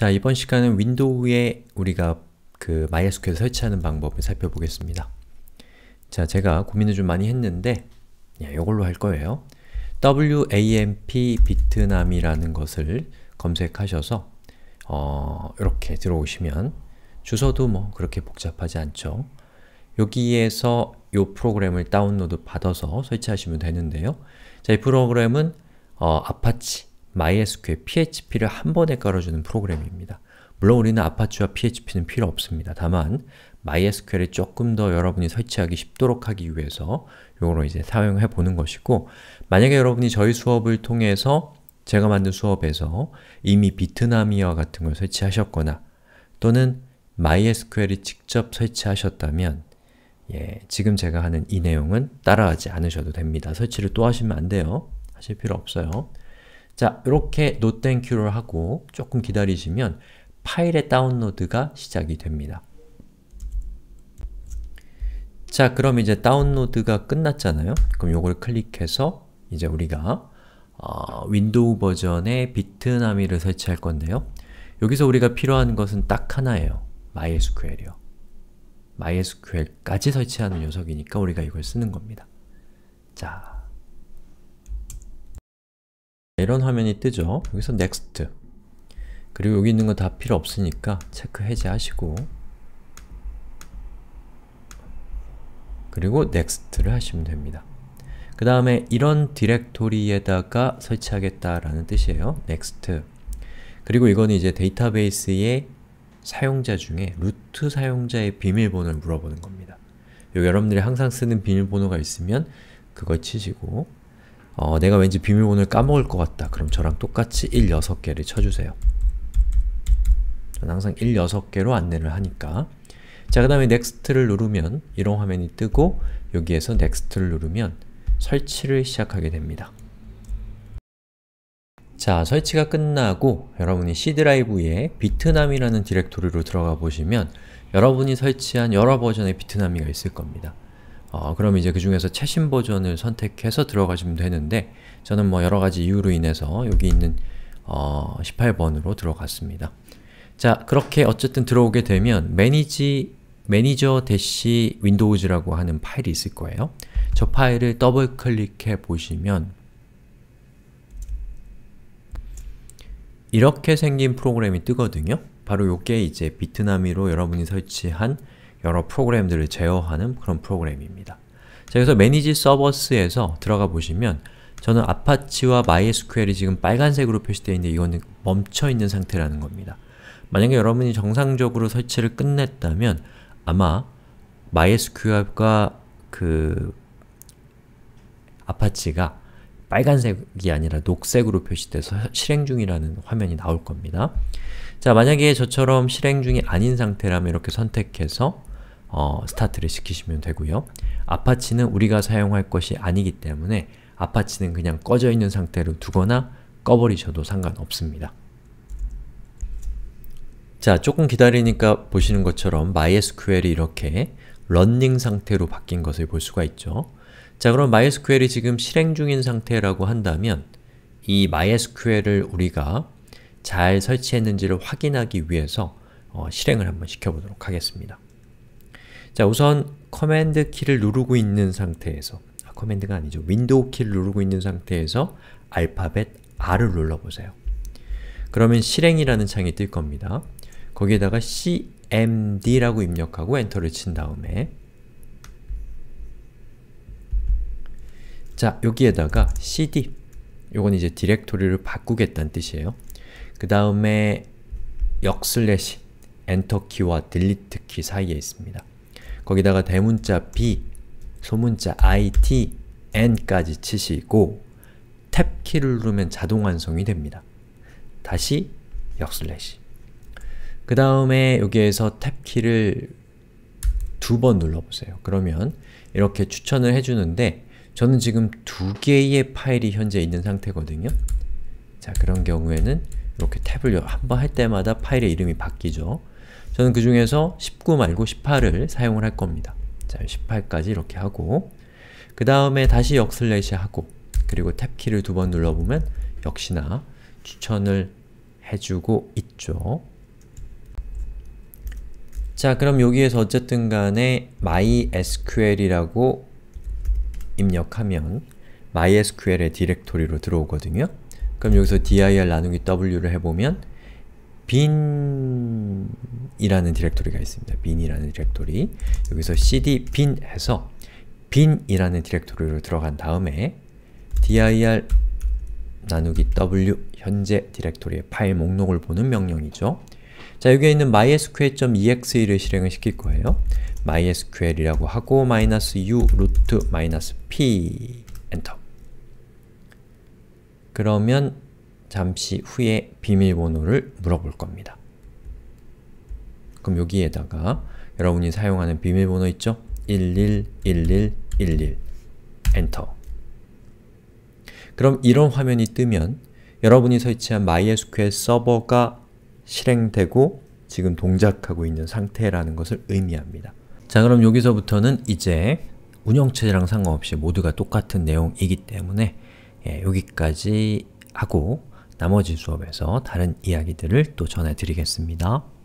자, 이번 시간은 윈도우에 우리가 그 MySQL 설치하는 방법을 살펴보겠습니다. 자, 제가 고민을 좀 많이 했는데 이걸로 예, 할 거예요. WAMP b i t n 트 m 이라는 것을 검색하셔서 어, 이렇게 들어오시면 주소도 뭐 그렇게 복잡하지 않죠. 여기에서 이 프로그램을 다운로드 받아서 설치하시면 되는데요. 자, 이 프로그램은 어, 아파치 MySQL PHP를 한 번에 깔아주는 프로그램입니다. 물론 우리는 아파치와 PHP는 필요 없습니다. 다만 MySQL이 조금 더 여러분이 설치하기 쉽도록 하기 위해서 이거로 이제 사용해 보는 것이고 만약에 여러분이 저희 수업을 통해서 제가 만든 수업에서 이미 비트나미와 같은 걸 설치하셨거나 또는 MySQL이 직접 설치하셨다면 예, 지금 제가 하는 이 내용은 따라하지 않으셔도 됩니다. 설치를 또 하시면 안 돼요. 하실 필요 없어요. 자, 이렇게 노땡큐를 하고 조금 기다리시면 파일의 다운로드가 시작이 됩니다. 자, 그럼 이제 다운로드가 끝났잖아요? 그럼 요걸 클릭해서 이제 우리가 어, 윈도우 버전의 비트나미를 설치할 건데요. 여기서 우리가 필요한 것은 딱 하나예요. MySQL이요. MySQL까지 설치하는 녀석이니까 우리가 이걸 쓰는 겁니다. 자, 이런 화면이 뜨죠. 여기서 next 그리고 여기 있는 거다 필요 없으니까 체크 해제하시고 그리고 next를 하시면 됩니다. 그 다음에 이런 디렉토리에다가 설치하겠다라는 뜻이에요. next 그리고 이건 이제 데이터베이스의 사용자 중에 루트 사용자의 비밀번호를 물어보는 겁니다. 여러분들이 항상 쓰는 비밀번호가 있으면 그걸 치시고 어, 내가 왠지 비밀번호를 까먹을 것 같다. 그럼 저랑 똑같이 1, 6개를 쳐주세요. 저는 항상 1, 6개로 안내를 하니까 자, 그 다음에 next를 누르면 이런 화면이 뜨고 여기에서 next를 누르면 설치를 시작하게 됩니다. 자, 설치가 끝나고 여러분이 C드라이브에 비트남이라는 디렉토리로 들어가 보시면 여러분이 설치한 여러 버전의 비트남이가 있을 겁니다. 어, 그럼 이제 그 중에서 최신 버전을 선택해서 들어가시면 되는데 저는 뭐 여러가지 이유로 인해서 여기 있는 어, 18번으로 들어갔습니다. 자, 그렇게 어쨌든 들어오게 되면 매니지 매니저 대시 윈도우즈라고 하는 파일이 있을 거예요. 저 파일을 더블 클릭해 보시면 이렇게 생긴 프로그램이 뜨거든요. 바로 요게 이제 비트나미로 여러분이 설치한 여러 프로그램들을 제어하는 그런 프로그램입니다. 자, 그래서 매니지 서버스에서 들어가 보시면 저는 아파치와 MySQL이 지금 빨간색으로 표시되어 있는데 이거는 멈춰있는 상태라는 겁니다. 만약에 여러분이 정상적으로 설치를 끝냈다면 아마 MySQL과 그 아파치가 빨간색이 아니라 녹색으로 표시돼서 실행 중이라는 화면이 나올 겁니다. 자, 만약에 저처럼 실행 중이 아닌 상태라면 이렇게 선택해서 어, 스타트를 시키시면 되고요. 아파치는 우리가 사용할 것이 아니기 때문에 아파치는 그냥 꺼져 있는 상태로 두거나 꺼버리셔도 상관없습니다. 자, 조금 기다리니까 보시는 것처럼 MySQL이 이렇게 런닝 상태로 바뀐 것을 볼 수가 있죠. 자, 그럼 MySQL이 지금 실행 중인 상태라고 한다면 이 MySQL을 우리가 잘 설치했는지를 확인하기 위해서 어, 실행을 한번 시켜보도록 하겠습니다. 자 우선 커맨드 키를 누르고 있는 상태에서 아, 커맨드가 아니죠. 윈도우 키를 누르고 있는 상태에서 알파벳 R을 눌러보세요. 그러면 실행이라는 창이 뜰 겁니다. 거기에다가 cmd라고 입력하고 엔터를 친 다음에 자, 여기에다가 cd 요건 이제 디렉토리를 바꾸겠다는 뜻이에요. 그 다음에 역슬래시 엔터키와 딜리트키 사이에 있습니다. 거기다가 대문자 B, 소문자 IT, N까지 치시고 탭키를 누르면 자동 완성이 됩니다. 다시 역슬래시 그 다음에 여기에서 탭키를 두 번 눌러보세요. 그러면 이렇게 추천을 해주는데 저는 지금 두 개의 파일이 현재 있는 상태거든요. 자, 그런 경우에는 이렇게 탭을 한 번 할 때마다 파일의 이름이 바뀌죠. 저는 그 중에서 19 말고 18을 사용을 할 겁니다. 자, 18까지 이렇게 하고 그 다음에 다시 역슬래시 하고 그리고 탭키를 두 번 눌러보면 역시나 추천을 해주고 있죠. 자, 그럼 여기에서 어쨌든 간에 mysql이라고 입력하면 mysql의 디렉토리로 들어오거든요. 그럼 여기서 dir 나누기 w를 해보면 빈이라는 디렉토리가 있습니다. 빈이라는 디렉토리 여기서 cd 빈 해서 빈이라는 디렉토리로 들어간 다음에 dir 나누기 w 현재 디렉토리의 파일 목록을 보는 명령이죠. 자, 여기에 있는 mysql.exe를 실행을 시킬 거예요. mysql이라고 하고 u 루트 마이 p 엔터 그러면 잠시 후에 비밀번호를 물어볼 겁니다. 그럼 여기에다가 여러분이 사용하는 비밀번호 있죠? 111111 엔터 그럼 이런 화면이 뜨면 여러분이 설치한 MySQL 서버가 실행되고 지금 동작하고 있는 상태라는 것을 의미합니다. 자 그럼 여기서부터는 이제 운영체제랑 상관없이 모두가 똑같은 내용이기 때문에 예, 여기까지 하고 나머지 수업에서 다른 이야기들을 또 전해드리겠습니다.